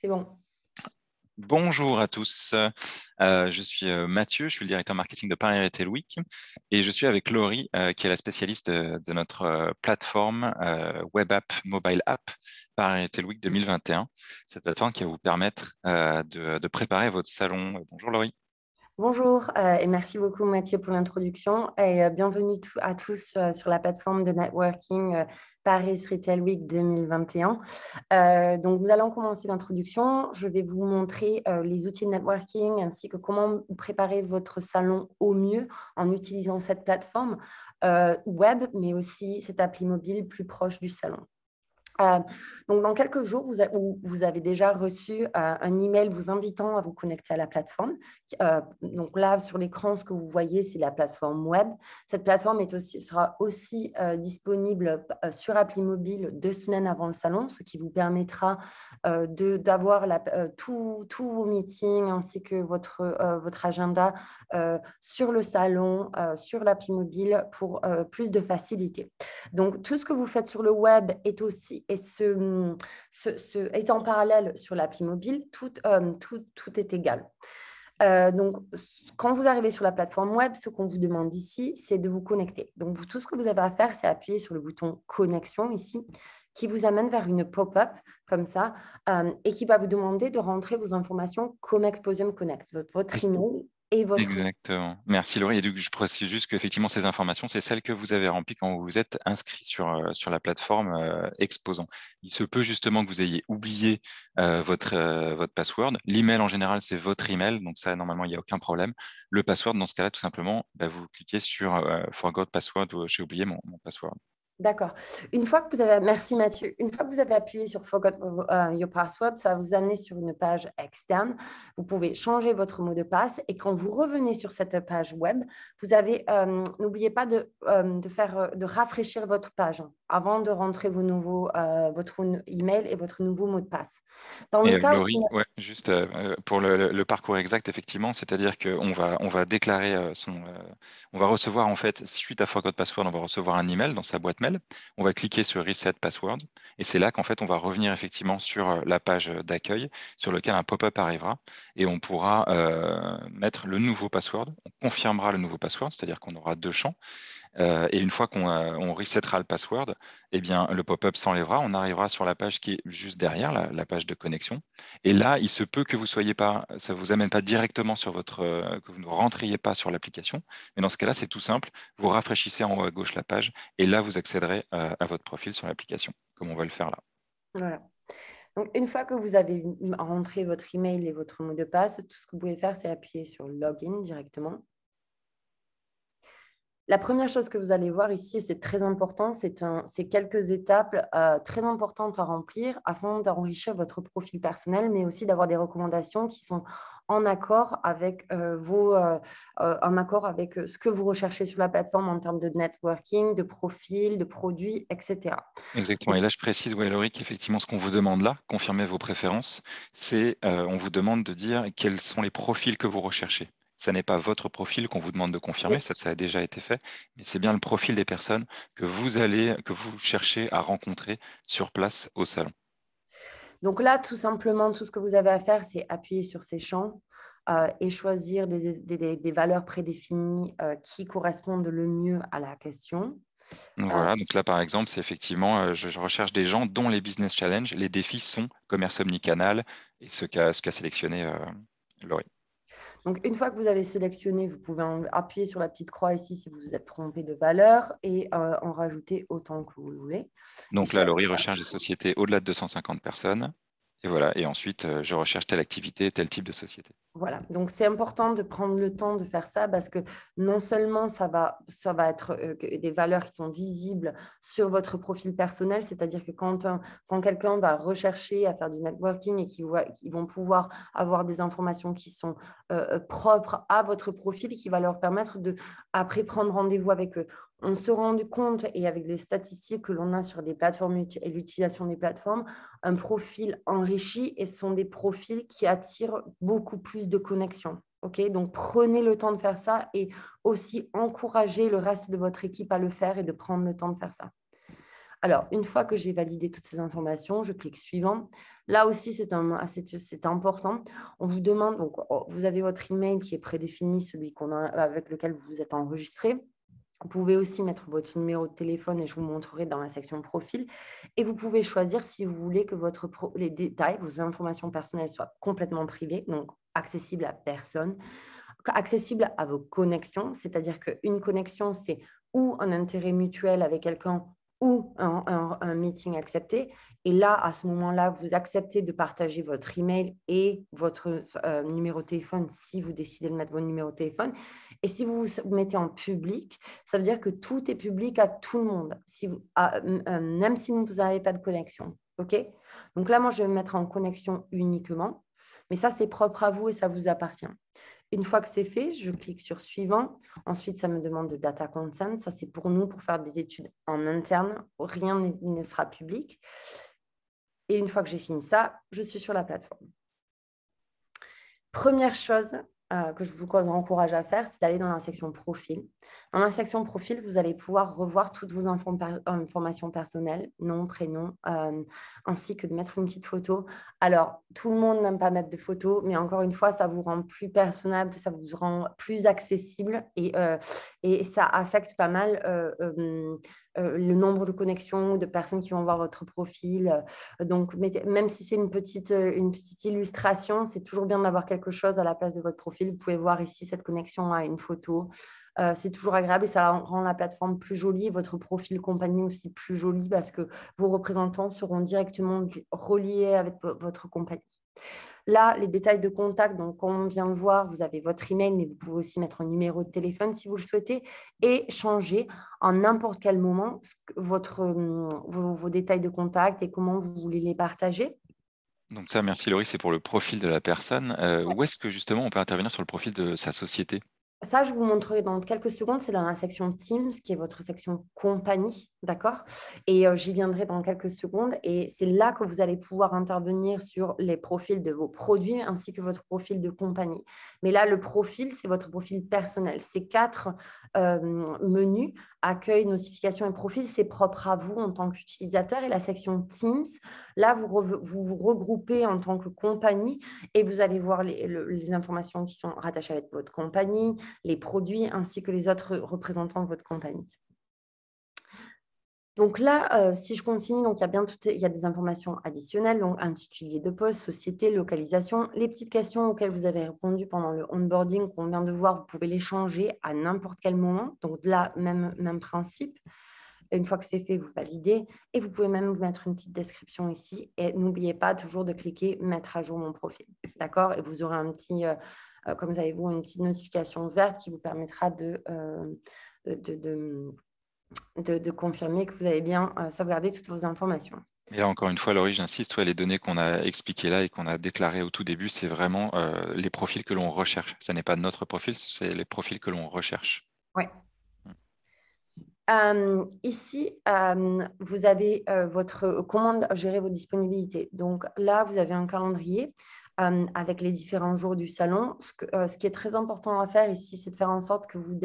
c'est bon. Bonjour à tous, euh, je suis euh, Mathieu, je suis le directeur marketing de Paris Retail Week et je suis avec Laurie euh, qui est la spécialiste de, notre plateforme web app, mobile app Paris Retail Week 2021. Cette plateforme qui va vous permettre de, de, préparer votre salon. Bonjour Laurie. Bonjour euh, et merci beaucoup Mathieu pour l'introduction et euh, bienvenue à tous euh, sur la plateforme de networking Paris Retail Week 2021. donc nous allons commencer l'introduction. Je vais vous montrer les outils de networking ainsi que comment préparer votre salon au mieux en utilisant cette plateforme web mais aussi cette appli mobile plus proche du salon. Euh, donc, dans quelques jours, vous, vous avez déjà reçu euh, un email vous invitant à vous connecter à la plateforme. Euh, donc là, sur l'écran, ce que vous voyez, c'est la plateforme web. Cette plateforme est aussi, sera aussi disponible sur appli mobile deux semaines avant le salon, ce qui vous permettra d'avoir tous vos meetings ainsi que votre, votre agenda sur le salon, sur l'appli mobile pour plus de facilité. Donc, tout ce que vous faites sur le web est aussi et hum, ce ce, est en parallèle sur l'appli mobile, tout, hum, tout, tout, est égal. Euh, donc, quand vous arrivez sur la plateforme web, ce qu'on vous demande ici, c'est de vous connecter. Donc, tout ce que vous avez à faire, c'est appuyer sur le bouton connexion ici, qui vous amène vers une pop-up comme ça, hum, et qui va vous demander de rentrer vos informations comme Exposium Connect, votre, votre email Exactement. Merci Laurie. Et je précise juste qu'effectivement, ces informations, c'est celles que vous avez remplies quand vous vous êtes inscrit sur, euh, sur la plateforme euh, Exposant. Il se peut justement que vous ayez oublié euh, votre, votre password. L'email, en général, c'est votre email. Donc, ça, normalement, il n'y a aucun problème. Le password, dans ce cas-là, tout simplement, bah, vous cliquez sur Forgot Password ou J'ai oublié mon, mon password. D'accord. Une fois que vous avez, merci Mathieu, une fois que vous avez appuyé sur Forgot euh, Your Password, ça va vous amener sur une page externe. Vous pouvez changer votre mot de passe et quand vous revenez sur cette page web, vous avez, euh, n'oubliez pas euh, de, faire, de rafraîchir votre page avant de rentrer vos nouveaux, euh, votre email et votre nouveau mot de passe. Dans le cas juste pour le, parcours exact, effectivement, c'est-à-dire qu'on va, on va déclarer son, on va recevoir en fait suite à Forgot Password, on va recevoir un email dans sa boîte mail on va cliquer sur Reset Password et c'est là qu'en fait on va revenir effectivement sur euh, la page euh, d'accueil sur laquelle un pop-up arrivera et on pourra euh, mettre le nouveau password. On confirmera le nouveau password, c'est-à-dire qu'on aura deux champs euh, et une fois qu'on euh, on resettera le password, eh bien, le pop-up s'enlèvera. On arrivera sur la page qui est juste derrière, la, page de connexion. Et là, il se peut que vous soyez pas, ça ne vous amène pas directement sur votre, euh, que vous ne rentriez pas sur l'application. Mais dans ce cas-là, c'est tout simple. Vous rafraîchissez en haut à gauche la page et là, vous accéderez à votre profil sur l'application, comme on va le faire là. Voilà. Donc, une fois que vous avez rentré votre email et votre mot de passe, tout ce que vous pouvez faire, c'est appuyer sur login directement. La première chose que vous allez voir ici, et c'est très important, c'est quelques étapes euh, très importantes à remplir afin d'enrichir votre profil personnel, mais aussi d'avoir des recommandations qui sont en accord avec euh, vos, euh, en accord avec ce que vous recherchez sur la plateforme en termes de networking, de profil, de produits, etc. Exactement. Et là, je précise, Laurie, qu'effectivement, ce qu'on vous demande là, confirmer vos préférences, c'est on vous demande de dire quels sont les profils que vous recherchez. Ce n'est pas votre profil qu'on vous demande de confirmer, ça, a déjà été fait, mais c'est bien le profil des personnes que vous allez, que vous cherchez à rencontrer sur place au salon. Donc là, tout simplement, tout ce que vous avez à faire, c'est appuyer sur ces champs euh, et choisir des, valeurs prédéfinies euh, qui correspondent le mieux à la question. Euh voilà, donc là par exemple, c'est effectivement, je, recherche des gens dont les business challenges, les défis sont commerce omnicanal et ce qu'a sélectionné Laurie. Donc, une fois que vous avez sélectionné, vous pouvez appuyer sur la petite croix ici si vous vous êtes trompé de valeur et euh, en rajouter autant que vous voulez. Donc la Laurie recherche des sociétés au-delà de 250 personnes. Et voilà, et ensuite, euh, je recherche telle activité, tel type de société. Voilà, donc c'est important de prendre le temps de faire ça parce que non seulement ça va, ça va être euh, des valeurs qui sont visibles sur votre profil personnel, c'est-à-dire que quand, quand quelqu'un va rechercher à faire du networking et qu'ils vont pouvoir avoir des informations qui sont euh, propres à votre profil, qui va leur permettre de, après, prendre rendez-vous avec eux on se rend compte, et avec les statistiques que l'on a sur des plateformes et l'utilisation des plateformes, un profil enrichi et ce sont des profils qui attirent beaucoup plus de connexions. Donc prenez le temps de faire ça et aussi encouragez le reste de votre équipe à le faire et de prendre le temps de faire ça. Alors, une fois que j'ai validé toutes ces informations, je clique suivant. Là aussi, c'est important. On vous demande, donc, oh, vous avez votre email qui est prédéfini, celui qu'on avec lequel vous vous êtes enregistré. Vous pouvez aussi mettre votre numéro de téléphone et je vous montrerai dans la section profil. Et vous pouvez choisir si vous voulez que votre les détails, vos informations personnelles soient complètement privées, donc accessibles à personne, accessibles à vos connexions, c'est-à-dire qu'une connexion, c'est ou un intérêt mutuel avec quelqu'un ou un, meeting accepté. Et là, à ce moment-là, vous acceptez de partager votre email et votre euh, numéro de téléphone si vous décidez de mettre vos numéros de téléphone. Et si vous vous mettez en public, ça veut dire que tout est public à tout le monde, si euh, même si vous n'avez pas de connexion. OK Donc là, moi, je vais me mettre en connexion uniquement. Mais ça, c'est propre à vous et ça vous appartient. Une fois que c'est fait, je clique sur suivant. Ensuite, ça me demande de data consent. Ça, c'est pour nous, pour faire des études en interne. Rien ne sera public. Et une fois que j'ai fini ça, je suis sur la plateforme. Première chose, euh, que je vous encourage à faire, c'est d'aller dans la section profil. Dans la section profil, vous allez pouvoir revoir toutes vos informations personnelles, nom, prénom, euh, ainsi que de mettre une petite photo. Alors, tout le monde n'aime pas mettre de photos, mais encore une fois, ça vous rend plus personnable, ça vous rend plus accessible et, euh, et ça affecte pas mal euh, le nombre de connexions, de personnes qui vont voir votre profil. Euh, donc, même si c'est une petite, euh, une petite illustration, c'est toujours bien d'avoir quelque chose à la place de votre profil. Vous pouvez voir ici cette connexion à une photo. c'est toujours agréable et ça rend la plateforme plus jolie votre profil compagnie aussi plus jolie parce que vos représentants seront directement reliés avec votre compagnie. Là, les détails de contact, donc quand on vient de voir, vous avez votre email, mais vous pouvez aussi mettre un numéro de téléphone si vous le souhaitez et changer en n'importe quel moment hum, vos, détails de contact et comment vous voulez les partager. Donc ça, merci Laurie, c'est pour le profil de la personne. Euh, où est-ce que justement on peut intervenir sur le profil de sa société ça, je vous montrerai dans quelques secondes. C'est dans la section Teams, qui est votre section compagnie. D'accord Et j'y viendrai dans quelques secondes. Et c'est là que vous allez pouvoir intervenir sur les profils de vos produits ainsi que votre profil de compagnie. Mais là, le profil, c'est votre profil personnel. Ces quatre menus, accueil, notification et profil, c'est propre à vous en tant qu'utilisateur. Et la section Teams, là, vous, vous, regroupez en tant que compagnie et vous allez voir les, les informations qui sont rattachées à votre compagnie, les produits ainsi que les autres représentants de votre compagnie. Donc là, euh, si je continue, donc il y a bien tout, il y des informations additionnelles, donc intitulé de poste, société, localisation, les petites questions auxquelles vous avez répondu pendant le onboarding qu'on vient de voir, vous pouvez les changer à n'importe quel moment. Donc là, même, même principe. Une fois que c'est fait, vous validez et vous pouvez même vous mettre une petite description ici. Et n'oubliez pas toujours de cliquer mettre à jour mon profil. D'accord Et vous aurez un petit, euh, euh, comme vous avez vous, une petite notification verte qui vous permettra de, de de, confirmer que vous avez bien euh, sauvegardé toutes vos informations. Et encore une fois, Laurie, j'insiste, ouais, les données qu'on a expliquées là et qu'on a déclarées au tout début, c'est vraiment euh, les profils que l'on recherche. Ce n'est pas notre profil, c'est les profils que l'on recherche. Oui. Mm. Euh, ici, vous avez votre commande gérer vos disponibilités. Donc là, vous avez un calendrier euh, avec les différents jours du salon. Ce, euh, ce, qui est très important à faire ici, c'est de faire en sorte que vous,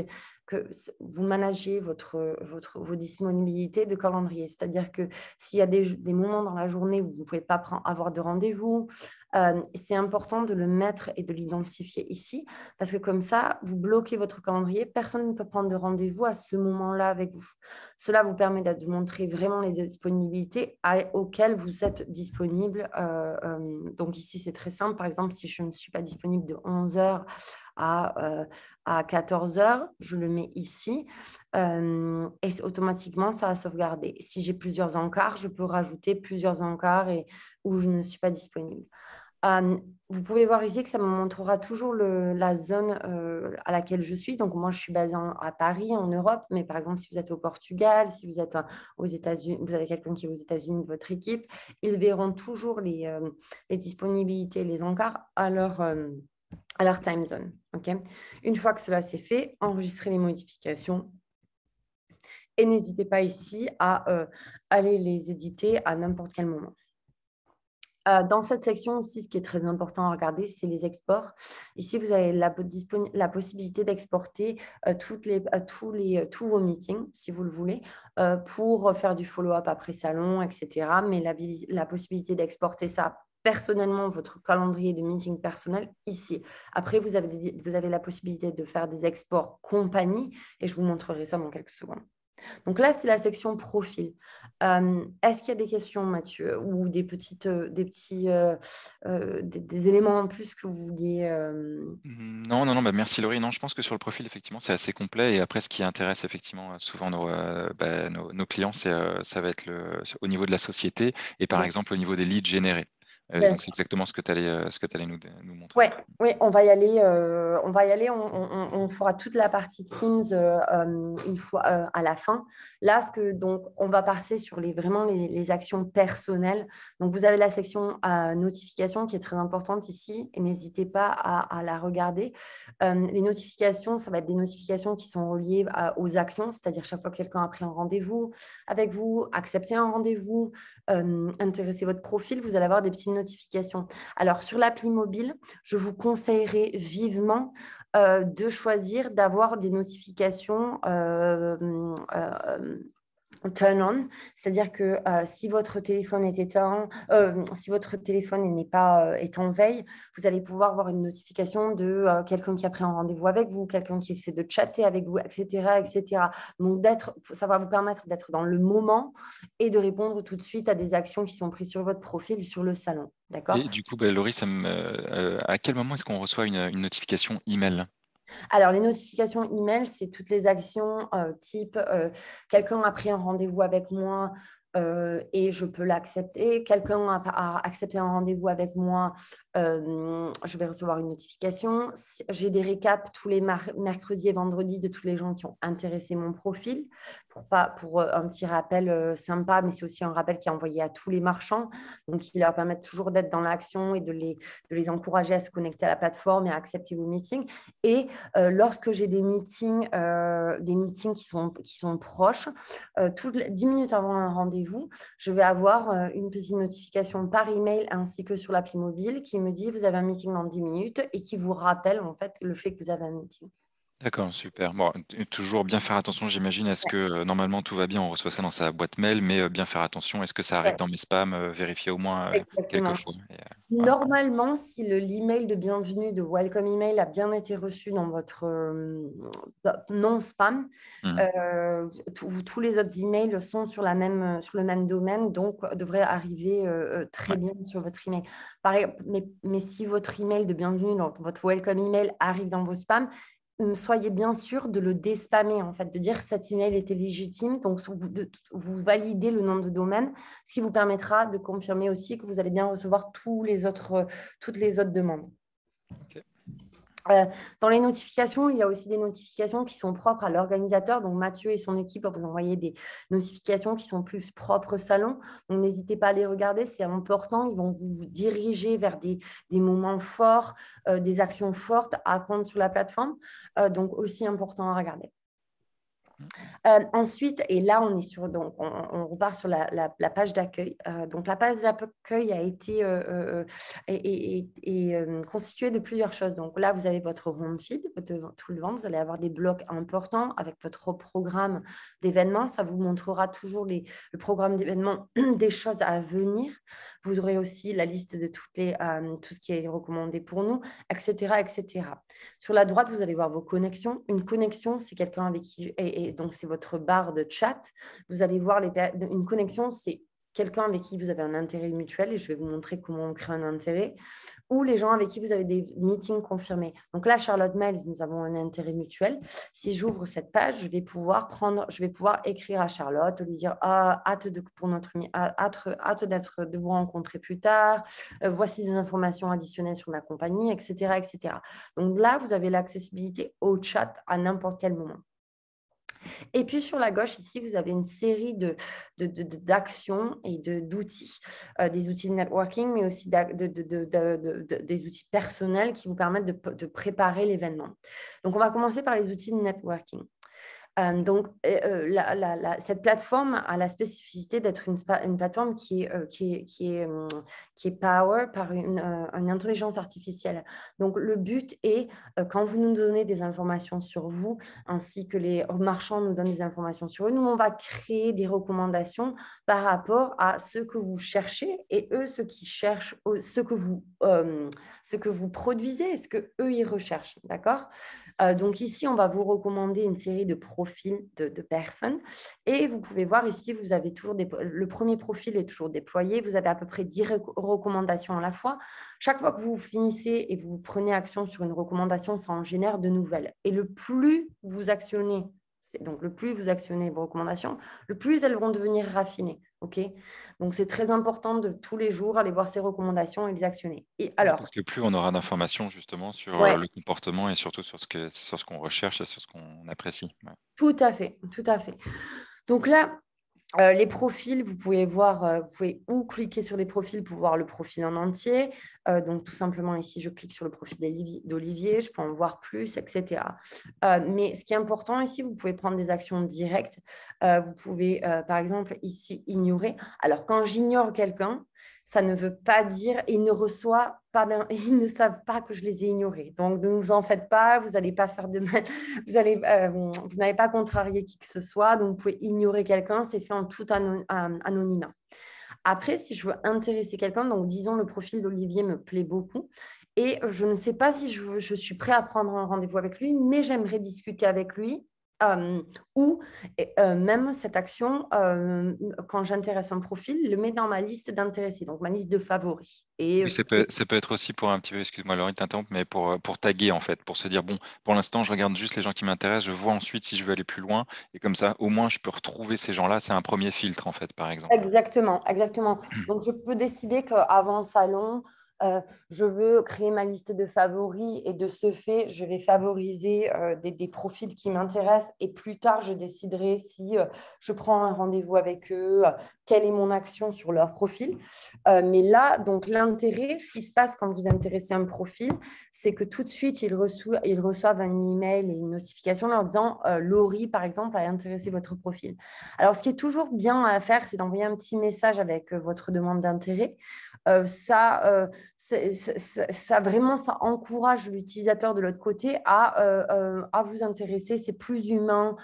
que vous managez votre, votre, vos disponibilités de calendrier. C'est-à-dire que s'il y a des, moments dans la journée où vous ne pouvez pas prendre, avoir de rendez-vous, euh, c'est important de le mettre et de l'identifier ici, parce que comme ça, vous bloquez votre calendrier, personne ne peut prendre de rendez-vous à ce moment-là avec vous. Cela vous permet de montrer vraiment les disponibilités auxquelles vous êtes disponible. Euh, euh, donc ici, c'est très simple. Par exemple, si je ne suis pas disponible de 11h à, 14 h je le mets ici et automatiquement ça a sauvegardé. Si j'ai plusieurs encarts, je peux rajouter plusieurs encarts où je ne suis pas disponible vous pouvez voir ici que ça me montrera toujours la zone euh, à laquelle je suis. Donc, moi, je suis basée à Paris, en Europe. Mais par exemple, si vous êtes au Portugal, si vous êtes euh, aux États-Unis, vous avez quelqu'un qui est aux États-Unis de votre équipe, ils verront toujours les, euh, disponibilités, les encarts à leur, à leur time zone. Ok Une fois que cela s'est fait, enregistrez les modifications et n'hésitez pas ici à aller les éditer à n'importe quel moment. Euh, dans cette section aussi, ce qui est très important à regarder, c'est les exports. Ici, vous avez la, possibilité d'exporter euh, euh, tous, vos meetings, si vous le voulez, pour faire du follow-up après salon, etc. Mais la, la possibilité d'exporter ça personnellement votre calendrier de meeting personnel ici. Après, vous avez, vous avez la possibilité de faire des exports compagnie et je vous montrerai ça dans quelques secondes. Donc là, c'est la section profil. Euh, est-ce qu'il y a des questions, Mathieu, ou des, petites, euh, des petits euh, éléments en plus que vous vouliez mm, Non, non, non, bah, merci Laurie. Non, je pense que sur le profil, effectivement, c'est assez complet. Et après, ce qui intéresse effectivement souvent bah, nos, nos, clients, ça va être au niveau de la société et par exemple au niveau des leads générés. Euh, donc c'est exactement ce que tu allais, euh, nous, nous montrer. Oui, euh, on va y aller. on va y aller. On, fera toute la partie Teams une fois à la fin. Là, ce donc on va passer sur les vraiment les, actions personnelles. Donc vous avez la section notification qui est très importante ici. Et n'hésitez pas à, la regarder. les notifications, ça va être des notifications qui sont reliées aux actions, c'est-à-dire chaque fois que quelqu'un a pris un rendez-vous avec vous, accepté un rendez-vous, euh, intéresser votre profil, vous allez avoir des petites notifications. Alors sur l'appli mobile, je vous conseillerais vivement euh, de choisir d'avoir des notifications euh, turn on, c'est-à-dire que euh, si votre téléphone est éteint, euh, si votre téléphone n'est pas euh, est en veille, vous allez pouvoir voir une notification de quelqu'un qui a pris un rendez-vous avec vous, quelqu'un qui essaie de chatter avec vous, etc., etc. Donc d'être, ça va vous permettre d'être dans le moment et de répondre tout de suite à des actions qui sont prises sur votre profil sur le salon, d'accord Et du coup, bah, Laurie, à quel moment est-ce qu'on reçoit une, une notification email alors, les notifications email, c'est toutes les actions euh, type euh, quelqu'un a pris un rendez-vous avec moi euh, et je peux l'accepter. Quelqu'un a, a, accepté un rendez-vous avec moi, je vais recevoir une notification. J'ai des récaps tous les mercredis et vendredis de tous les gens qui ont intéressé mon profil pour, pas, pour euh, un petit rappel euh, sympa, mais c'est aussi un rappel qui est envoyé à tous les marchands, donc qui leur permet toujours d'être dans l'action et de les, de les encourager à se connecter à la plateforme et à accepter vos meetings. Et euh, lorsque j'ai des meetings, des meetings qui sont, qui sont proches, euh, 10 minutes avant un rendez-vous, je vais avoir une petite notification par email ainsi que sur l'appli mobile qui me dit vous avez un meeting dans 10 minutes et qui vous rappelle en fait le fait que vous avez un meeting. D'accord, super. Bon, toujours bien faire attention, j'imagine, à ce que normalement tout va bien, on reçoit ça dans sa boîte mail, mais bien faire attention, est-ce que ça arrive dans mes spams, vérifier au moins quelque chose. Normalement, si le- l'email de bienvenue, de welcome email a bien été reçu dans votre non-spam, mmh. tous les autres emails sont sur, la même, sur le même domaine, donc devraient arriver très bien sur votre email. Pareil, mais, mais si votre email de bienvenue, donc votre welcome email arrive dans vos spams, soyez bien sûr de le déspammer, en fait, de dire que cet email était légitime. Donc, vous, validez le nom de domaine, ce qui vous permettra de confirmer aussi que vous allez bien recevoir tous les autres, euh, toutes les autres demandes. Euh, dans les notifications, il y a aussi des notifications qui sont propres à l'organisateur. Donc Mathieu et son équipe vous envoyer des notifications qui sont plus propres au salon. Donc n'hésitez pas à les regarder, c'est important. Ils vont vous diriger vers des, moments forts, euh, des actions fortes à prendre sur la plateforme. Euh, donc aussi important à regarder. Euh, ensuite, et là on est sur, donc on, repart sur la, page d'accueil. Euh, donc la page d'accueil a été euh, constituée de plusieurs choses. Donc là vous avez votre home feed, votre, tout le vent, vous allez avoir des blocs importants avec votre programme d'événements. Ça vous montrera toujours les, le programme d'événements des choses à venir. Vous aurez aussi la liste de toutes les, euh, tout ce qui est recommandé pour nous, etc., etc. Sur la droite, vous allez voir vos connexions. Une connexion, c'est quelqu'un avec qui, et, donc c'est votre barre de chat. Vous allez voir les, une connexion, c'est quelqu'un avec qui vous avez un intérêt mutuel, et je vais vous montrer comment on crée un intérêt, ou les gens avec qui vous avez des meetings confirmés. Donc là, Charlotte Mills, nous avons un intérêt mutuel. Si j'ouvre cette page, je vais pouvoir prendre, je vais pouvoir écrire à Charlotte, lui dire ah, hâte de pour notre ah, hâte, d'être de vous rencontrer plus tard. Euh, voici des informations additionnelles sur ma compagnie, etc., etc. Donc là, vous avez l'accessibilité au chat à n'importe quel moment. Et puis sur la gauche, ici, vous avez une série d'actions et d'outils, euh, des outils de networking, mais aussi des outils personnels qui vous permettent de, préparer l'événement. Donc, on va commencer par les outils de networking donc, cette plateforme a la spécificité d'être une, plateforme qui est, qui mmh, qui est, power par une, intelligence artificielle. Donc, le but est, quand vous nous donnez des informations sur vous, ainsi que les marchands nous donnent des informations sur eux, nous, on va créer des recommandations par rapport à ce que vous cherchez et eux, ce qui cherchent, ce que vous, ce que vous produisez, ce que eux, ils recherchent. D'accord euh, donc ici, on va vous recommander une série de profils de, personnes. Et vous pouvez voir ici, vous avez toujours le premier profil est toujours déployé. Vous avez à peu près 10 recommandations à la fois. Chaque fois que vous finissez et vous prenez action sur une recommandation, ça en génère de nouvelles. Et le plus vous actionnez donc le plus vous actionnez vos recommandations, le plus elles vont devenir raffinées. Donc, c'est très important de tous les jours aller voir ces recommandations et les actionner. Et alors, Parce que plus on aura d'informations justement sur euh, le comportement et surtout sur ce qu'on sur ce qu'on recherche et sur ce qu'on apprécie. Tout à fait, tout à fait. Donc là, euh, les profils, vous pouvez voir, euh, vous pouvez ou cliquer sur les profils pour voir le profil en entier. Euh, donc, tout simplement, ici, je clique sur le profil d'Olivier, je peux en voir plus, etc. mais ce qui est important ici, vous pouvez prendre des actions directes. vous pouvez, par exemple, ici, ignorer. Alors, quand j'ignore quelqu'un, ça ne veut pas dire, ils ne reçoivent pas, ils ne savent pas que je les ai ignorés. Donc, ne vous en faites pas, vous n'allez pas faire de mal, vous n'allez euh, pas contrarier qui que ce soit. Donc, vous pouvez ignorer quelqu'un, c'est fait en tout anonymat. Après, si je veux intéresser quelqu'un, donc disons le profil d'Olivier me plaît beaucoup et je ne sais pas si je suis prêt à prendre un rendez-vous avec lui, mais j'aimerais discuter avec lui euh, ou euh, même cette action, euh, quand j'intéresse un profil, le met dans ma liste d'intéressés, donc ma liste de favoris. Et, ça, peut, être aussi pour un petit peu, excuse-moi Laurie, t'interromps, mais pour, pour taguer en fait, pour se dire, bon, pour l'instant, je regarde juste les gens qui m'intéressent, je vois ensuite si je veux aller plus loin, et comme ça, au moins, je peux retrouver ces gens-là. C'est un premier filtre en fait, par exemple. Exactement, exactement. Mmh. donc je peux décider qu'avant salon, euh, je veux créer ma liste de favoris et de ce fait, je vais favoriser euh, des, profils qui m'intéressent et plus tard, je déciderai si euh, je prends un rendez-vous avec eux, quelle est mon action sur leur profil. mais là, donc l'intérêt, ce qui se passe quand vous intéressez un profil, c'est que tout de suite, ils, reçoivent, ils reçoivent un email et une notification leur disant "Lori, par exemple, a intéressé votre profil. Alors, ce qui est toujours bien à faire, c'est d'envoyer un petit message avec votre demande d'intérêt euh, euh, ça, vraiment, ça encourage l'utilisateur de l'autre côté à, euh, à vous intéresser. C'est plus humain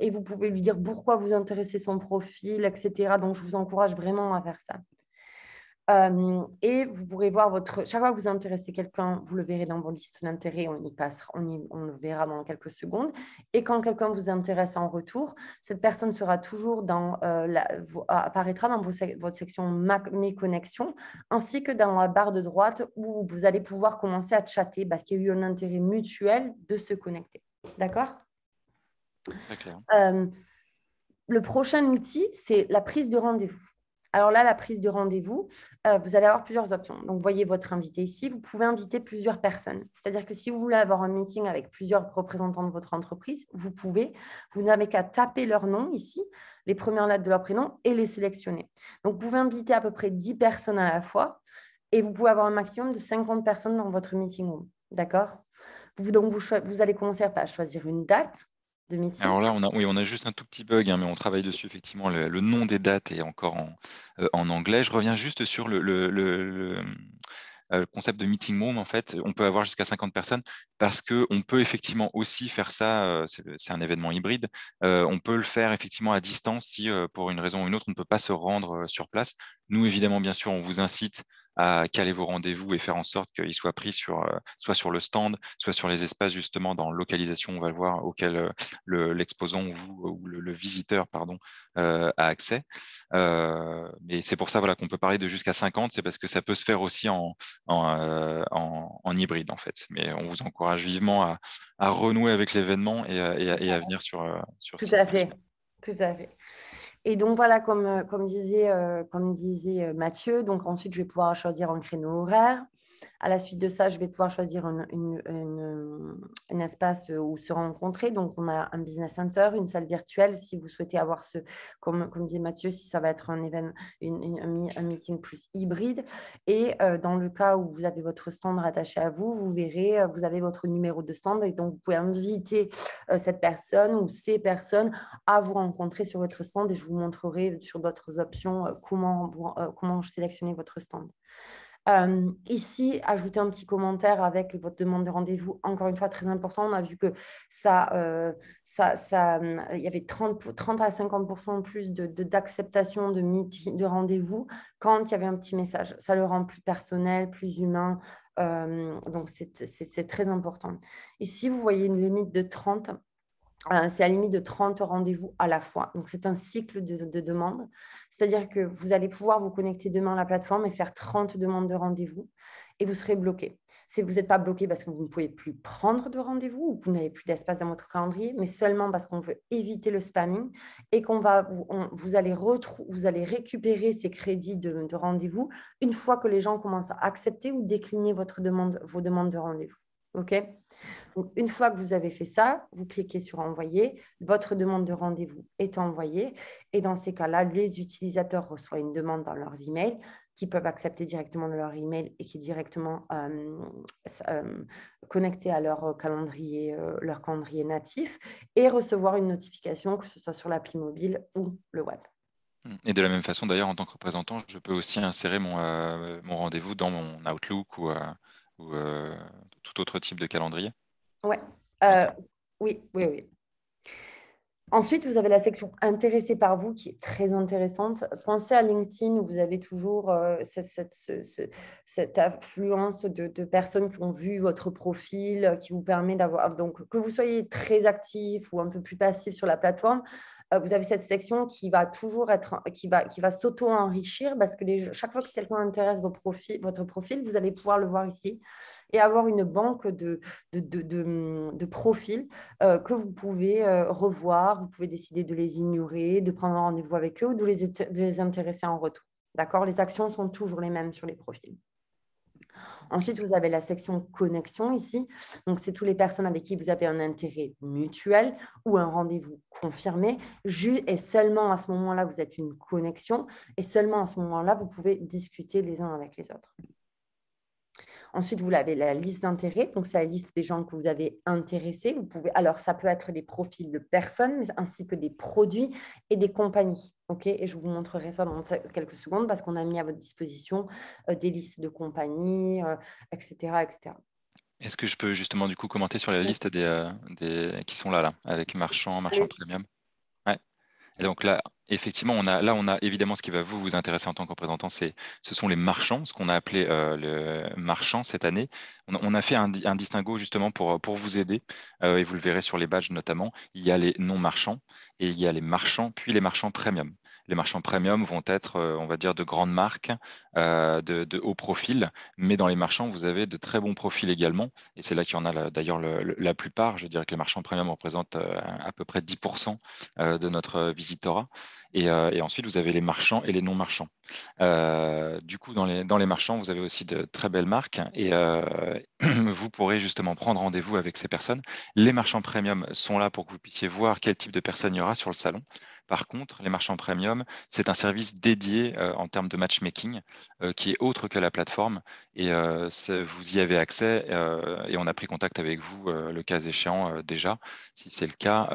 et vous pouvez lui dire pourquoi vous intéressez son profil, etc. Donc, je vous encourage vraiment à faire ça et vous pourrez voir votre. Chaque fois que vous intéressez quelqu'un, vous le verrez dans vos listes d'intérêt, on y passe, on, y, le verra dans quelques secondes. Et quand quelqu'un vous intéresse en retour, cette personne sera toujours dans. Euh, la, apparaîtra dans vos, votre section Mes connexions, ainsi que dans la barre de droite où vous allez pouvoir commencer à chatter parce qu'il y a eu un intérêt mutuel de se connecter. D'accord euh, le prochain outil, c'est la prise de rendez-vous. Alors là, la prise de rendez-vous, euh, vous allez avoir plusieurs options. Donc, voyez votre invité ici. Vous pouvez inviter plusieurs personnes. C'est-à-dire que si vous voulez avoir un meeting avec plusieurs représentants de votre entreprise, vous pouvez. Vous n'avez qu'à taper leur nom ici, les premières lettres de leur prénom et les sélectionner. Donc, vous pouvez inviter à peu près 10 personnes à la fois et vous pouvez avoir un maximum de 50 personnes dans votre meeting room. D'accord donc, vous, vous allez commencer par choisir une date alors là, on a, oui, on a juste un tout petit bug, hein, mais on travaille dessus effectivement. Le, nom des dates est encore en, euh, anglais. Je reviens juste sur euh, le, concept de meeting room, en fait, on peut avoir jusqu'à 50 personnes parce qu'on peut effectivement aussi faire ça, euh, c'est un événement hybride, on peut le faire effectivement à distance si pour une raison ou une autre, on ne peut pas se rendre sur place. Nous, évidemment, bien sûr, on vous incite à caler vos rendez-vous et faire en sorte qu'ils soient pris sur, euh, soit sur le stand, soit sur les espaces justement dans localisation, on va le voir, auquel euh, l'exposant le, ou, ou le, visiteur pardon, euh, a accès. mais c'est pour ça voilà, qu'on peut parler de jusqu'à 50, c'est parce que ça peut se faire aussi en, en, en, hybride en fait. Mais on vous encourage vivement à, à renouer avec l'événement et, et, et, à venir sur, sur Tout à fait. Tout à fait. Et donc voilà, comme, disait, euh, comme disait euh, euh, Mathieu, donc ensuite je vais pouvoir choisir un créneau horaire. À la suite de ça, je vais pouvoir choisir euh, un espace où se rencontrer. Donc, on a un business center, une salle virtuelle. Si vous souhaitez avoir ce, comme, comme disait Mathieu, si ça va être un, événement, un meeting plus hybride. Et euh, dans le cas où vous avez votre stand rattaché à vous, vous verrez, euh, vous avez votre numéro de stand et donc vous pouvez inviter cette personne ou ces personnes à vous rencontrer sur votre stand et je vous montrerai sur d'autres options comment, comment sélectionner votre stand. Euh, ici, ajoutez un petit commentaire avec votre demande de rendez-vous. Encore une fois, très important, on a vu que ça, euh, ça, ça euh, il y avait 30, 30 à 50 plus d'acceptation de, d'acceptation de, de rendez-vous quand il y avait un petit message. Ça le rend plus personnel, plus humain. donc, c'est très important. Ici, vous voyez une limite de 30 euh, c'est à la limite de 30 rendez-vous à la fois. Donc, c'est un cycle de, demandes. C'est-à-dire que vous allez pouvoir vous connecter demain à la plateforme et faire 30 demandes de rendez-vous et vous serez bloqué. Vous n'êtes pas bloqué parce que vous ne pouvez plus prendre de rendez-vous ou que vous n'avez plus d'espace dans votre calendrier, mais seulement parce qu'on veut éviter le spamming et qu'on va vous, allez vous allez récupérer ces crédits de, de rendez-vous une fois que les gens commencent à accepter ou décliner votre demande, vos demandes de rendez-vous. OK une fois que vous avez fait ça, vous cliquez sur envoyer, votre demande de rendez-vous est envoyée et dans ces cas-là, les utilisateurs reçoivent une demande dans leurs emails qui peuvent accepter directement de leur email et qui directement euh, euh, connecté à leur calendrier, euh, leur calendrier natif et recevoir une notification, que ce soit sur l'appli mobile ou le web. Mmh. Et de la même façon, d'ailleurs, en tant que représentant, je peux aussi insérer mon, mon rendez-vous dans mon Outlook ou, ou euh, tout autre type de calendrier ouais. Euh, oui, oui, oui. Ensuite, vous avez la section intéressée par vous qui est très intéressante. Pensez à LinkedIn où vous avez toujours euh, cette, cette, affluence de, de, personnes qui ont vu votre profil, qui vous permet d'avoir. Donc, que vous soyez très actif ou un peu plus passif sur la plateforme, euh, vous avez cette section qui va toujours être, qui va, qui va s'auto-enrichir parce que chaque fois que quelqu'un intéresse votre profil, vous allez pouvoir le voir ici et avoir une banque de, hum, profils euh, que vous pouvez euh, revoir. Vous pouvez décider de les ignorer, de prendre rendez-vous avec eux ou de les, de les intéresser en retour. D'accord Les actions sont toujours les mêmes sur les profils. Ensuite, vous avez la section connexion ici. Donc, c'est toutes les personnes avec qui vous avez un intérêt mutuel ou un rendez-vous confirmé. Et seulement à ce moment-là, vous êtes une connexion. Et seulement à ce moment-là, vous pouvez discuter les uns avec les autres. Ensuite, vous avez la liste d'intérêts, donc c'est la liste des gens que vous avez intéressés. Vous pouvez, alors, ça peut être des profils de personnes, ainsi que des produits et des compagnies. Ok, et je vous montrerai ça dans quelques secondes parce qu'on a mis à votre disposition euh, des listes de compagnies, euh, etc., Est-ce que je peux justement du coup commenter sur la liste euh, des, qui sont là, là, avec marchands, marchands premium donc là, effectivement, on a, là, on a évidemment ce qui va vous, vous intéresser en tant que représentant, c'est, ce sont les marchands, ce qu'on a appelé euh, le marchand cette année. On, a fait un, distinguo justement pour, pour vous aider, euh, et vous le verrez sur les badges notamment. Il y a les non-marchands, et il y a les marchands, puis les marchands premium les marchands premium vont être, euh, on va dire, de grandes marques, euh, de, hauts haut profil, mais dans les marchands, vous avez de très bons profils également, et c'est là qu'il y en a d'ailleurs la plupart. Je dirais que les marchands premium représentent euh, à peu près 10% de notre visitorat. Et, ensuite, vous avez les marchands et les non-marchands. du coup, dans les, marchands, vous avez aussi de très belles marques et vous pourrez justement prendre rendez-vous avec ces personnes. Les marchands premium sont là pour que vous puissiez voir quel type de personnes il y aura sur le salon. Par contre, les marchands premium, c'est un service dédié euh, en termes de matchmaking euh, qui est autre que la plateforme et euh, vous y avez accès et on a pris contact avec vous le cas échéant déjà. Si c'est le cas,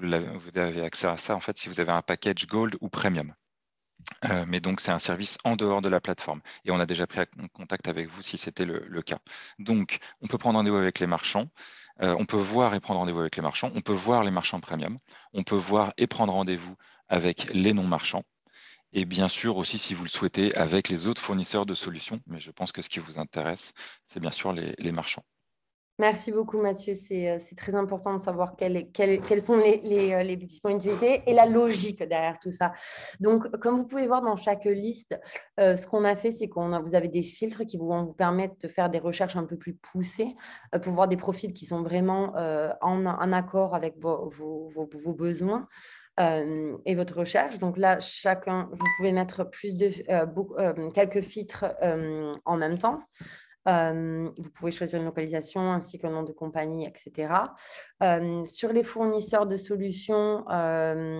vous avez, accès à ça en fait si vous avez un package gold ou premium. mais donc c'est un service en dehors de la plateforme. Et on a déjà pris contact avec vous si c'était le, le, cas. Donc on peut prendre rendez-vous avec les marchands. Euh, on peut voir et prendre rendez-vous avec les marchands, on peut voir les marchands premium, on peut voir et prendre rendez-vous avec les non-marchands, et bien sûr aussi, si vous le souhaitez, avec les autres fournisseurs de solutions, mais je pense que ce qui vous intéresse, c'est bien sûr les marchands. Merci beaucoup, Mathieu. Euh, c'est très important de savoir quelles sont les, les, euh, les disponibilités et la logique derrière tout ça. Donc, comme vous pouvez voir dans chaque liste, euh, ce qu'on a fait, c'est qu'on vous avez des filtres qui vont vous permettre de faire des recherches un peu plus poussées pour voir des profils qui sont vraiment en, accord avec vos, besoins. et votre recherche. Donc là, chacun, vous pouvez mettre plus de, quelques filtres en même temps vous pouvez choisir une localisation ainsi qu'un nom de compagnie, etc. sur les fournisseurs de solutions,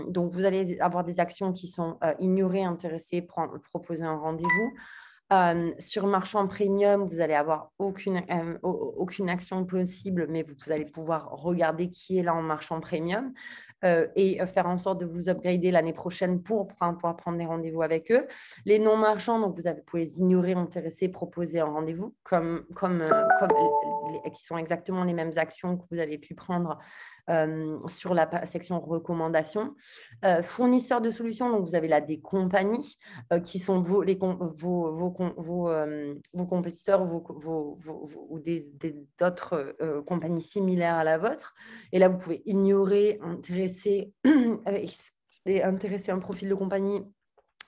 donc vous allez avoir des actions qui sont euh, ignorées, intéressées, proposer un rendez-vous. sur marchand premium, vous allez avoir aucune, action possible, mais vous, allez pouvoir regarder qui est là en marchand premium. Euh, et euh, faire en sorte de vous upgrader l'année prochaine pour, hein, pouvoir prendre des rendez-vous avec eux. Les non-marchands, donc vous avez, pouvez les ignorer, intéresser, proposer un rendez-vous, euh, qui sont exactement les mêmes actions que vous avez pu prendre euh, sur la section recommandations. Euh, fournisseurs de solutions, donc vous avez là des compagnies euh, qui sont vos, les vos, compétiteurs ou d'autres compagnies similaires à la vôtre. Et là, vous pouvez ignorer, intéresser, et un profil de compagnie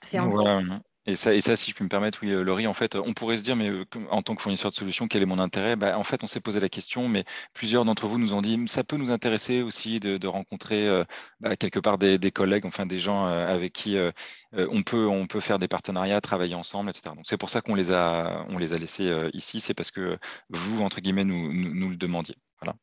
faire et ça, si je puis me permettre, oui, euh, Laurie, en fait, on pourrait se dire, mais euh, en tant que fournisseur de solutions, quel est mon intérêt bah, En fait, on s'est posé la question, mais plusieurs d'entre vous nous ont dit, ça peut nous intéresser aussi de, rencontrer euh, bah, quelque part des, collègues, enfin des gens avec qui on, peut, on peut faire des partenariats, travailler ensemble, etc. Donc, c'est pour ça qu'on les a, on les a laissés ici, c'est parce que vous, entre guillemets, nous, nous, le demandiez. Voilà.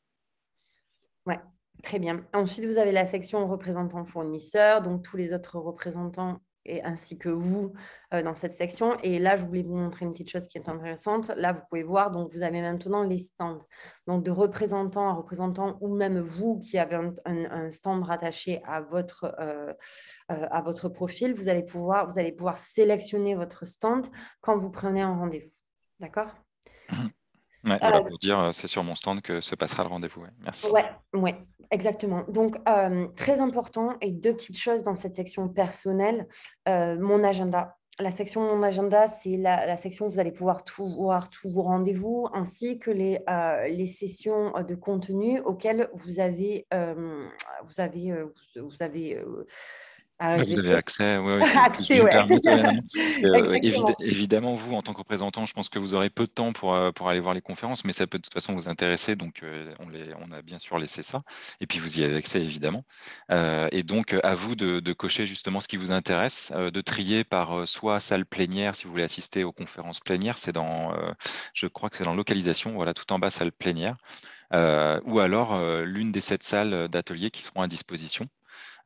Ouais, Très bien. Ensuite, vous avez la section représentants fournisseurs, donc tous les autres représentants et ainsi que vous euh, dans cette section. Et là, je voulais vous montrer une petite chose qui est intéressante. Là, vous pouvez voir, donc vous avez maintenant les stands. Donc de représentant à représentant, ou même vous qui avez un, stand rattaché à votre, euh, euh, à votre profil, vous allez, pouvoir, vous allez pouvoir sélectionner votre stand quand vous prenez un rendez-vous. D'accord Ouais, euh, pour dire, euh, c'est sur mon stand que se passera le rendez-vous. merci. Oui, exactement. Donc, euh, très important, et deux petites choses dans cette section personnelle, mon agenda. La section Mon agenda, c'est la, section où vous allez pouvoir voir tous vos rendez-vous ainsi que les, les sessions de contenu auxquelles vous avez, vous avez, vous avez ah, vous avez accès, évidemment, vous, en tant que représentant, je pense que vous aurez peu de temps pour, euh, pour aller voir les conférences, mais ça peut de toute façon vous intéresser. Donc, euh, on, les, on, a bien sûr laissé ça. Et puis, vous y avez accès, évidemment. Euh, et donc, à vous de, cocher justement ce qui vous intéresse, de trier par soit salle plénière, si vous voulez assister aux conférences plénières, c'est dans, je crois que c'est dans localisation, voilà, tout en bas, salle plénière. ou alors l'une des sept salles d'atelier qui seront à disposition.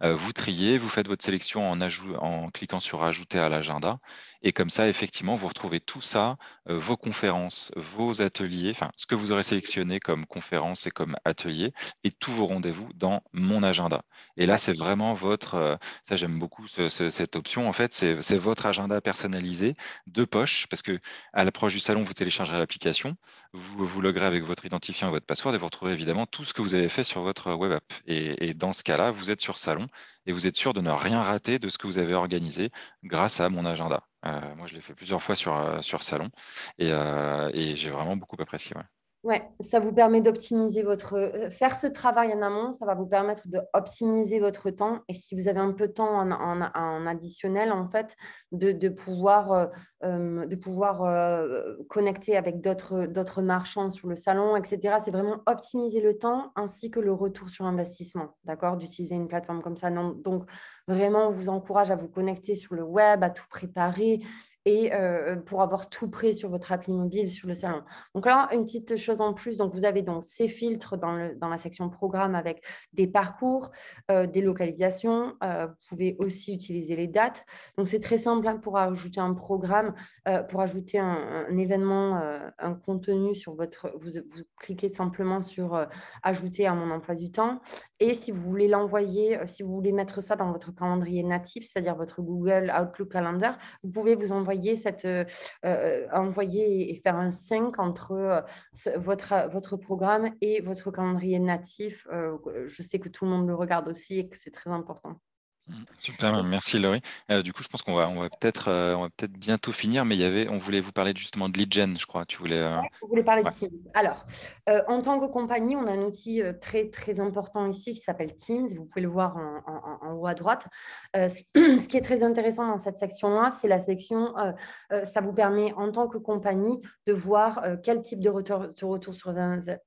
Euh, vous triez, vous faites votre sélection en, cliquant sur Ajouter à l'agenda et comme ça, effectivement, vous retrouvez tout ça, euh, vos conférences, vos ateliers, enfin, ce que vous aurez sélectionné comme conférences et comme ateliers, et tous vos rendez-vous dans mon agenda. Et là, c'est vraiment votre, euh, ça j'aime beaucoup cette option, en fait, c'est votre agenda personnalisé de poche, parce que à l'approche du salon, vous téléchargerez l'application, vous vous loguerez avec votre identifiant et votre password, et vous retrouverez évidemment tout ce que vous avez fait sur votre web app. et dans ce cas-là, vous êtes sur salon, et vous êtes sûr de ne rien rater de ce que vous avez organisé grâce à mon agenda. Euh, moi, je l'ai fait plusieurs fois sur, euh, sur Salon euh, et, j'ai vraiment beaucoup apprécié. Ouais, ça vous permet d'optimiser votre. Euh, faire ce travail en amont, ça va vous permettre d'optimiser votre temps. Et si vous avez un peu de temps en, additionnel, en fait, de, pouvoir, de pouvoir euh, euh, connecter avec d'autres marchands sur le salon, etc. C'est vraiment optimiser le temps ainsi que le retour sur investissement, d'accord D'utiliser une plateforme comme ça. donc, vraiment, on vous encourage à vous connecter sur le web, à tout préparer, et euh, pour avoir tout prêt sur votre appli mobile, sur le salon. Donc là, une petite chose en plus, donc vous avez donc ces filtres dans, la section programme avec des parcours, euh, des localisations, euh, vous pouvez aussi utiliser les dates. Donc c'est très simple hein, pour ajouter un programme, pour ajouter un, événement, un contenu sur votre, vous, vous cliquez simplement sur ajouter à mon emploi du temps et si vous voulez l'envoyer, si vous voulez mettre ça dans votre calendrier natif, c'est-à-dire votre Google Outlook Calendar, vous pouvez vous envoyer envoyer, cette, euh, euh, envoyer et faire un sync entre euh, votre programme et votre calendrier natif. je sais que tout le monde le regarde aussi et que c'est très important. Super, merci Laurie. Euh, du coup, je pense qu'on va, on va peut-être, euh, peut-être bientôt finir, mais il y avait, on voulait vous parler justement de lead je crois. Tu voulais. Euh, parler de Teams. Alors, en tant que compagnie, on a un outil très très important ici qui s'appelle Teams. Vous pouvez le voir en, haut à droite. ce qui est très intéressant dans cette section-là, c'est la section. ça vous permet, en tant que compagnie, de voir quel type de retour, sur,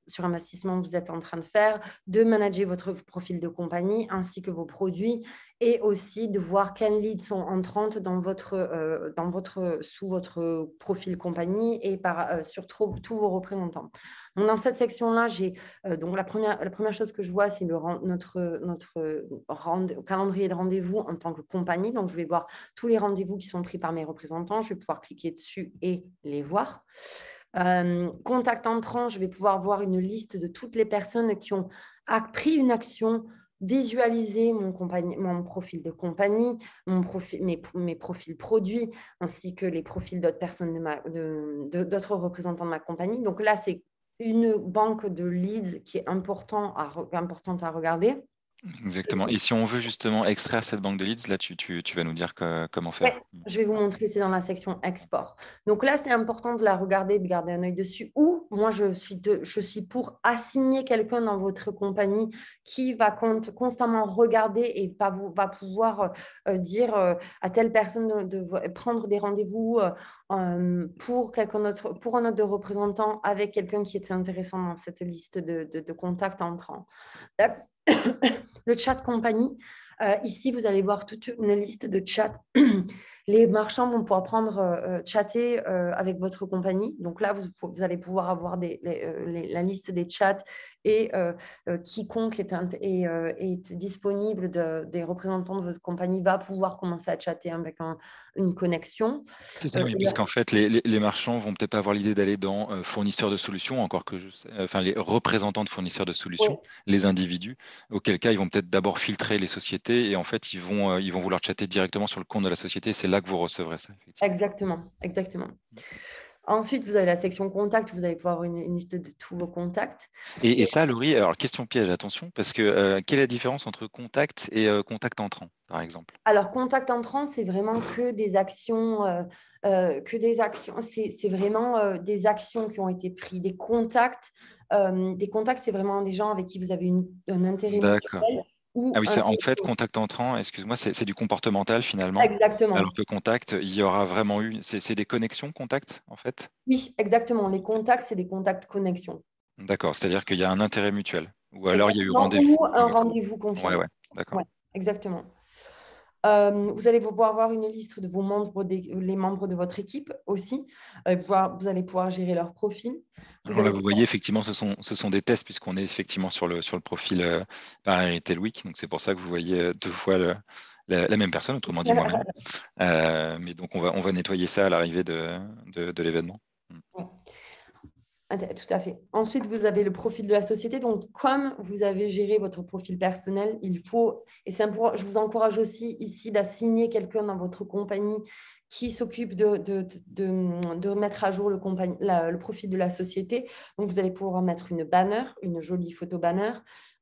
sur investissement vous êtes en train de faire, de manager votre profil de compagnie ainsi que vos produits et aussi de voir quels leads sont entrantes dans votre, euh, dans votre, sous votre profil compagnie et par, euh, sur tous vos représentants. dans cette section-là, j'ai euh, donc la première, la première chose que je vois, c'est notre, notre calendrier de rendez-vous en tant que compagnie. Donc, je vais voir tous les rendez-vous qui sont pris par mes représentants. Je vais pouvoir cliquer dessus et les voir. contact entrant, je vais pouvoir voir une liste de toutes les personnes qui ont pris une action visualiser mon, profil de compagnie, mon profil, mes, profils produits, ainsi que les profils d'autres personnes, d'autres représentants de ma compagnie. Donc là, c'est une banque de leads qui est important à, importante à regarder. Exactement. Et si on veut justement extraire cette banque de leads, là, tu, vas nous dire comment faire. je vais vous montrer, c'est dans la section export. Donc là, c'est important de la regarder, de garder un œil dessus. Ou moi, je suis, pour assigner quelqu'un dans votre compagnie qui va constamment regarder et va, vous, pouvoir euh, dire euh, à telle personne de, prendre des rendez-vous euh, pour quelqu'un pour un autre représentant avec quelqu'un qui était intéressant dans cette liste de, de contacts entrants. le chat compagnie. Euh, ici, vous allez voir toute une liste de chats les marchands vont pouvoir prendre, euh, euh, chatter euh, avec votre compagnie. Donc là, vous, allez pouvoir avoir la liste des chats et quiconque est, est, disponible des représentants de votre compagnie va pouvoir commencer à chatter avec une connexion. C'est ça, oui, parce puisqu'en fait, les, marchands vont peut-être avoir l'idée d'aller dans fournisseurs de solutions, encore que enfin les représentants de fournisseurs de solutions, les individus, auquel cas ils vont peut-être d'abord filtrer les sociétés et en fait, ils vont, ils vont vouloir chatter directement sur le compte de la société. C'est là que vous recevrez ça. Exactement, exactement. Ensuite, vous avez la section contact, vous allez pouvoir avoir une, liste de tous vos contacts. Et, ça, Laurie, alors question piège, attention, parce que euh, quelle est la différence entre contact et euh, contact entrant, par exemple Alors, contact entrant, c'est vraiment que des actions, euh, que des actions, c'est vraiment des actions qui ont été prises, des contacts. des contacts, c'est vraiment des gens avec qui vous avez une, un intérêt ah oui, c'est en fait contact entrant, excuse-moi, c'est du comportemental finalement. Exactement. Alors que contact, il y aura vraiment eu, c'est des connexions contact en fait Oui, exactement. Les contacts, c'est des contacts connexions. D'accord, c'est-à-dire qu'il y a un intérêt mutuel. Ou alors il y a eu rendez-vous. Ou un rendez-vous confiant. Oui, oui. d'accord. exactement. Euh, vous allez pouvoir voir une liste de vos membres, les membres de votre équipe aussi. Euh, vous allez pouvoir gérer leur profil. Vous, vous voyez, effectivement, ce sont, ce sont des tests puisqu'on est effectivement sur le, sur le profil euh, par Week. Donc, c'est pour ça que vous voyez euh, deux fois la, même personne, autrement dit moi-même. mais donc, on va, on va nettoyer ça à l'arrivée de, de, l'événement. Ah, tout à fait. Ensuite, vous avez le profil de la société. Donc, comme vous avez géré votre profil personnel, il faut, et important. je vous encourage aussi ici d'assigner quelqu'un dans votre compagnie qui s'occupe de, mettre à jour le, profit de la société. Donc, vous allez pouvoir mettre une banner, une jolie photo banner,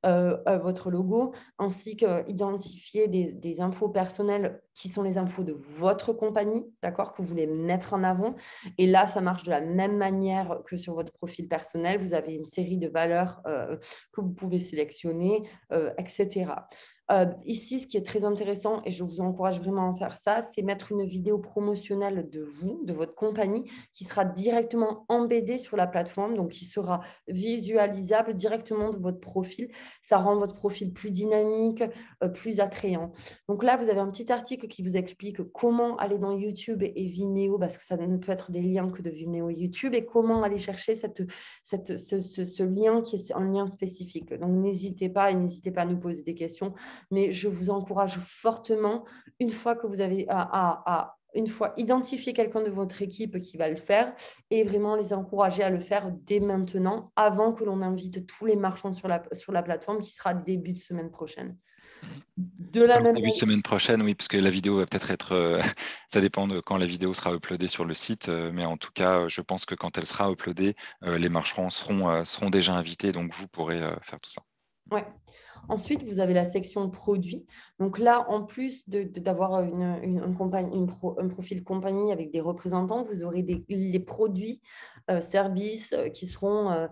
euh, euh, votre logo, ainsi qu'identifier des, des infos personnelles qui sont les infos de votre compagnie, d'accord, que vous voulez mettre en avant. Et là, ça marche de la même manière que sur votre profil personnel. Vous avez une série de valeurs euh, que vous pouvez sélectionner, etc. Euh, ici, ce qui est très intéressant, et je vous encourage vraiment à faire ça, c'est mettre une vidéo promotionnelle de vous, de votre compagnie, qui sera directement embédée sur la plateforme, donc qui sera visualisable directement de votre profil. Ça rend votre profil plus dynamique, euh, plus attrayant. Donc là, vous avez un petit article qui vous explique comment aller dans YouTube et Vimeo, parce que ça ne peut être des liens que de Vimeo et YouTube, et comment aller chercher cette, ce, ce lien qui est un lien spécifique. Donc n'hésitez pas et n'hésitez pas à nous poser des questions mais je vous encourage fortement, une fois que vous avez à, une fois identifié quelqu'un de votre équipe qui va le faire et vraiment les encourager à le faire dès maintenant, avant que l'on invite tous les marchands sur la, sur la plateforme qui sera début de semaine prochaine. De la même début de semaine prochaine, oui, parce que la vidéo va peut-être être. Euh, ça dépend de quand la vidéo sera uploadée sur le site, euh, mais en tout cas, je pense que quand elle sera uploadée, euh, les marchands seront, déjà invités, donc vous pourrez faire tout ça. Ouais. Ensuite, vous avez la section produits. Donc là, en plus d'avoir une, compagnie, un profil compagnie avec des représentants, vous aurez des, les produits, euh, services euh, qui seront euh,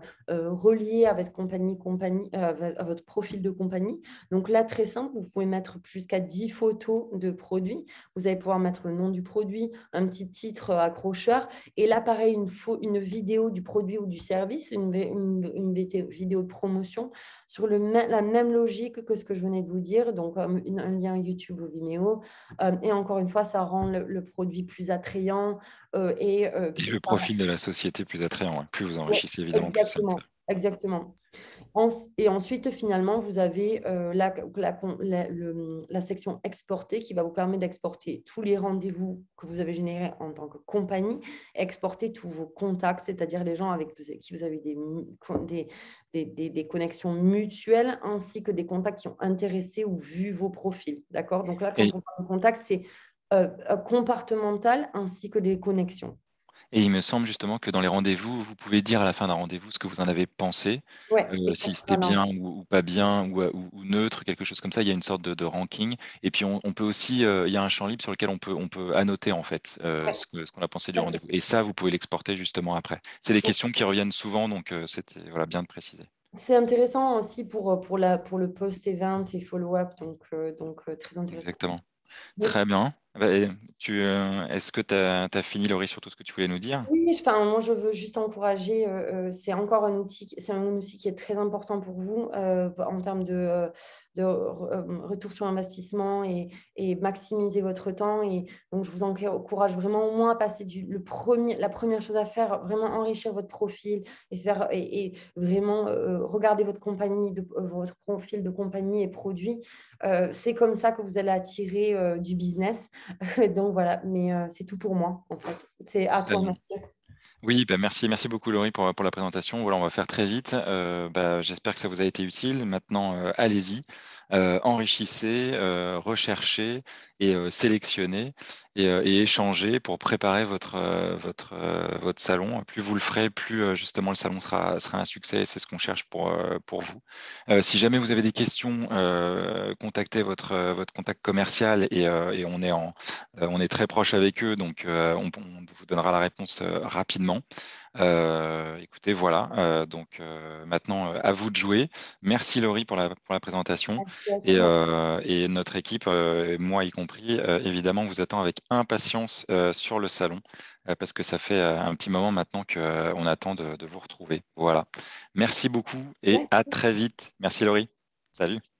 reliés à votre, compagnie, compagnie, à votre profil de compagnie. Donc là, très simple, vous pouvez mettre jusqu'à 10 photos de produits. Vous allez pouvoir mettre le nom du produit, un petit titre accrocheur. Et là, pareil, une, une vidéo du produit ou du service, une, une vidéo de promotion sur la même logique que ce que je venais de vous dire, donc euh, un, lien YouTube ou Vimeo. Euh, et encore une fois, ça rend le, produit plus attrayant. Euh, et, le profil de la société plus attrayant, plus vous enrichissez évidemment. Exactement. exactement et ensuite, finalement, vous avez euh, la, section exporter qui va vous permettre d'exporter tous les rendez-vous que vous avez générés en tant que compagnie, exporter tous vos contacts, c'est-à-dire les gens avec qui vous avez des, connexions mutuelles, ainsi que des contacts qui ont intéressé ou vu vos profils. D'accord Donc là, quand on parle de contacts, c'est euh, euh ainsi que des connexions. Et il me semble justement que dans les rendez-vous, vous pouvez dire à la fin d'un rendez-vous ce que vous en avez pensé, euh, si c'était bien ou, pas bien, euh, ou, ou, neutre, quelque chose comme ça. Il y a une sorte de, ranking. Et puis on, peut aussi, euh, il y a un champ libre sur lequel on peut, on peut annoter en fait ce, qu'on a pensé du rendez-vous. Et ça, vous pouvez l'exporter justement après. C'est des questions qui reviennent souvent, donc c'était voilà, bien de préciser. C'est intéressant aussi pour, pour, la, pour le post-event et follow-up, donc, donc très intéressant. Exactement. Très bien. Bah, euh, est-ce que tu as, fini, Laurie, sur tout ce que tu voulais nous dire Oui, moi, je veux juste encourager. Euh, euh, c'est encore un outil, c'est un outil qui est très important pour vous en termes de, retour sur investissement et, maximiser votre temps. Et donc, je vous encourage vraiment au moins à passer le premier, la première chose à faire, vraiment enrichir votre profil et, faire, et, vraiment regarder votre, compagnie votre profil de compagnie et produits. c'est comme ça que vous allez attirer du business. Donc voilà, mais euh, c'est tout pour moi en fait. C'est à toi, merci. Oui, bah, merci, merci beaucoup Laurie pour, la présentation. Voilà, on va faire très vite. Euh, bah, j'espère que ça vous a été utile. Maintenant, euh, allez-y. Euh, enrichissez, euh, recherchez et euh, sélectionnez et, échangez pour préparer votre, votre, votre salon. Plus vous le ferez, plus justement le salon sera, sera un succès c'est ce qu'on cherche pour, pour vous. si jamais vous avez des questions, contactez votre, contact commercial et, on, est on est très proche avec eux, donc on vous donnera la réponse rapidement. Euh, écoutez, voilà. Euh, donc euh, maintenant, à vous de jouer. Merci Laurie pour la, présentation. Et, notre équipe, moi y compris, évidemment, vous attend avec impatience sur le salon parce que ça fait un petit moment maintenant qu'on attend de, vous retrouver. Voilà. Merci beaucoup et à très vite. Merci Laurie. Salut.